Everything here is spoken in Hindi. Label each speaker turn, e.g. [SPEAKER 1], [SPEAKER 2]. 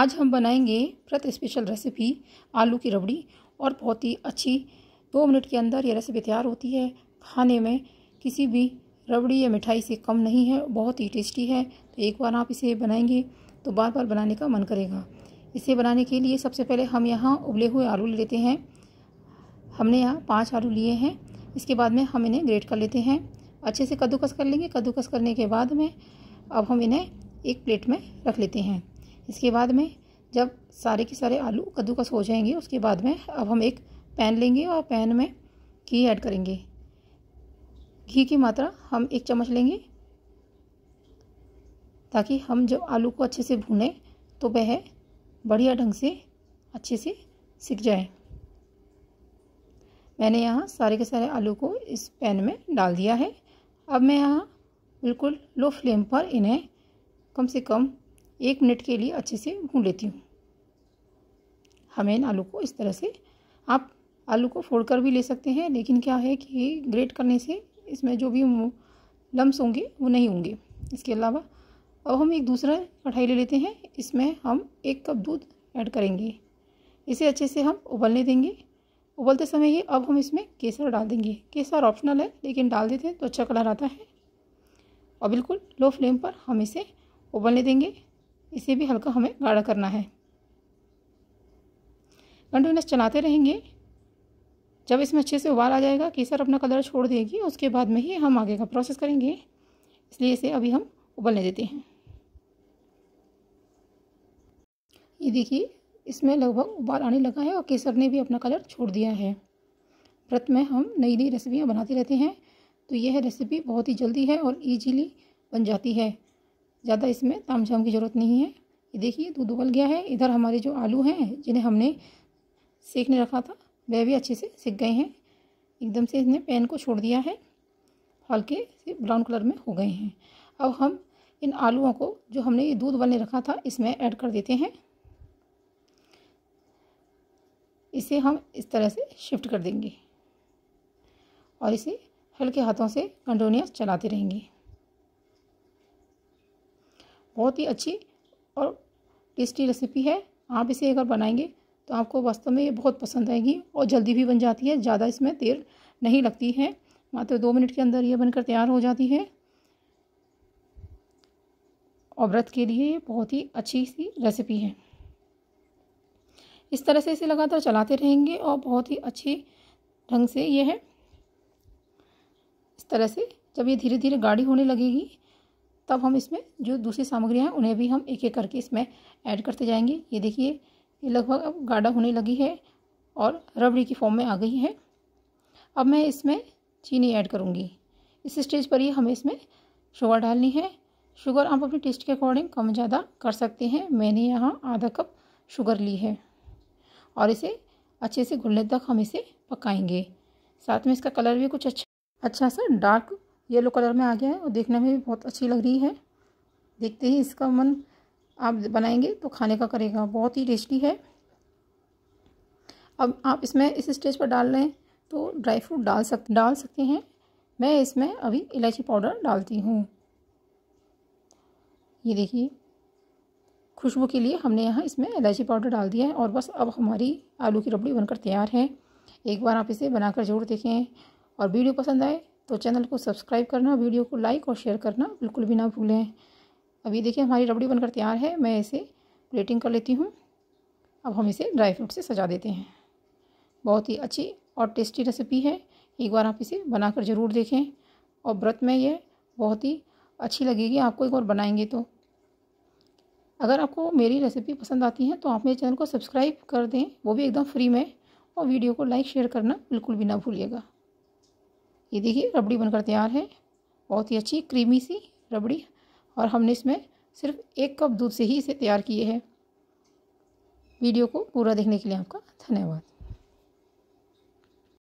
[SPEAKER 1] आज हम बनाएंगे प्रति स्पेशल रेसिपी आलू की रबड़ी और बहुत ही अच्छी दो मिनट के अंदर ये रेसिपी तैयार होती है खाने में किसी भी रबड़ी या मिठाई से कम नहीं है बहुत ही टेस्टी है तो एक बार आप इसे बनाएंगे तो बार बार बनाने का मन करेगा इसे बनाने के लिए सबसे पहले हम यहाँ उबले हुए आलू ले लेते हैं हमने यहाँ पाँच आलू लिए हैं इसके बाद में हम इन्हें ग्रेट कर लेते हैं अच्छे से कद्दूकस कर लेंगे कद्दूकस करने के बाद में अब हम इन्हें एक प्लेट में रख लेते हैं इसके बाद में जब सारे के सारे आलू कद्दूकस हो जाएंगे उसके बाद में अब हम एक पैन लेंगे और पैन में घी ऐड करेंगे घी की मात्रा हम एक चम्मच लेंगे ताकि हम जब आलू को अच्छे से भूनें तो वह बढ़िया ढंग से अच्छे से सिक जाए मैंने यहाँ सारे के सारे आलू को इस पैन में डाल दिया है अब मैं यहाँ बिल्कुल लो फ्लेम पर इन्हें कम से कम एक मिनट के लिए अच्छे से भून लेती हूँ हमें इन आलू को इस तरह से आप आलू को फोड़ कर भी ले सकते हैं लेकिन क्या है कि ग्रेट करने से इसमें जो भी लम्ब होंगे वो नहीं होंगे इसके अलावा अब हम एक दूसरा कढ़ाई ले लेते हैं इसमें हम एक कप दूध ऐड करेंगे इसे अच्छे से हम उबलने देंगे उबलते समय ही अब हम इसमें केसर डाल देंगे केसर ऑप्शनल है लेकिन डाल देते हैं तो अच्छा कलर आता है और बिल्कुल लो फ्लेम पर हम इसे उबलने देंगे इसे भी हल्का हमें गाढ़ा करना है कंटिन्यूस चलाते रहेंगे जब इसमें अच्छे से उबाल आ जाएगा केसर अपना कलर छोड़ देगी उसके बाद में ही हम आगे का प्रोसेस करेंगे इसलिए इसे अभी हम उबलने देते हैं ये देखिए इसमें लगभग उबाल आने लगा है और केसर ने भी अपना कलर छोड़ दिया है व्रत में हम नई नई रेसिपियाँ बनाते रहते हैं तो यह रेसिपी बहुत ही जल्दी है और ईजीली बन जाती है ज़्यादा इसमें तामझाम की ज़रूरत नहीं है ये देखिए दूध उबल गया है इधर हमारे जो आलू हैं जिन्हें हमने सेकने रखा था वह भी अच्छे से सीख गए हैं एकदम से इसने पैन को छोड़ दिया है हल्के से ब्राउन कलर में हो गए हैं अब हम इन आलूओं को जो हमने ये दूध उबलने रखा था इसमें ऐड कर देते हैं इसे हम इस तरह से शिफ्ट कर देंगे और इसे हल्के हाथों से कंडोनियस चलाते रहेंगे बहुत ही अच्छी और टेस्टी रेसिपी है आप इसे अगर बनाएंगे तो आपको वास्तव में ये बहुत पसंद आएगी और जल्दी भी बन जाती है ज़्यादा इसमें देर नहीं लगती है मात्र दो मिनट के अंदर ये बनकर तैयार हो जाती है और व्रत के लिए बहुत ही अच्छी सी रेसिपी है इस तरह से इसे लगातार चलाते रहेंगे और बहुत ही अच्छी ढंग से ये है इस तरह से जब ये धीरे धीरे गाढ़ी होने लगेगी तब हम इसमें जो दूसरी सामग्रियाँ हैं उन्हें भी हम एक एक करके इसमें ऐड करते जाएंगे ये देखिए ये लगभग अब गाढ़ा होने लगी है और रबड़ी की फॉर्म में आ गई है अब मैं इसमें चीनी ऐड करूँगी इस स्टेज पर ही हमें इसमें शुगर डालनी है शुगर आप अपने टेस्ट के अकॉर्डिंग कम ज़्यादा कर सकते हैं मैंने यहाँ आधा कप शुगर ली है और इसे अच्छे से घुलने तक हम इसे पकाएंगे साथ में इसका कलर भी कुछ अच्छा अच्छा सा डार्क येलो कलर में आ गया है और देखने में भी बहुत अच्छी लग रही है देखते ही इसका मन आप बनाएंगे तो खाने का करेगा बहुत ही टेस्टी है अब आप इसमें इस स्टेज पर डाल लें तो ड्राई फ्रूट डाल सक डाल सकते हैं मैं इसमें अभी इलायची पाउडर डालती हूँ ये देखिए खुशबू के लिए हमने यहाँ इसमें इलायची पाउडर डाल दिया है और बस अब हमारी आलू की रबड़ी बनकर तैयार है एक बार आप इसे बनाकर ज़रूर देखें और वीडियो पसंद आए तो चैनल को सब्सक्राइब करना वीडियो को लाइक और शेयर करना बिल्कुल भी ना भूलें अभी देखिए हमारी रबड़ी बनकर तैयार है मैं इसे प्लेटिंग कर लेती हूँ अब हम इसे ड्राई फ्रूट से सजा देते हैं बहुत ही अच्छी और टेस्टी रेसिपी है एक बार आप इसे बनाकर ज़रूर देखें और व्रत में यह बहुत ही अच्छी लगेगी आपको एक बार बनाएंगे तो अगर आपको मेरी रेसिपी पसंद आती है तो आप मेरे चैनल को सब्सक्राइब कर दें वो भी एकदम फ्री में और वीडियो को लाइक शेयर करना बिल्कुल भी ना भूलिएगा ये देखिए रबड़ी बनकर तैयार है बहुत ही अच्छी क्रीमी सी रबड़ी और हमने इसमें सिर्फ एक कप दूध से ही इसे तैयार किए हैं वीडियो को पूरा देखने के लिए आपका धन्यवाद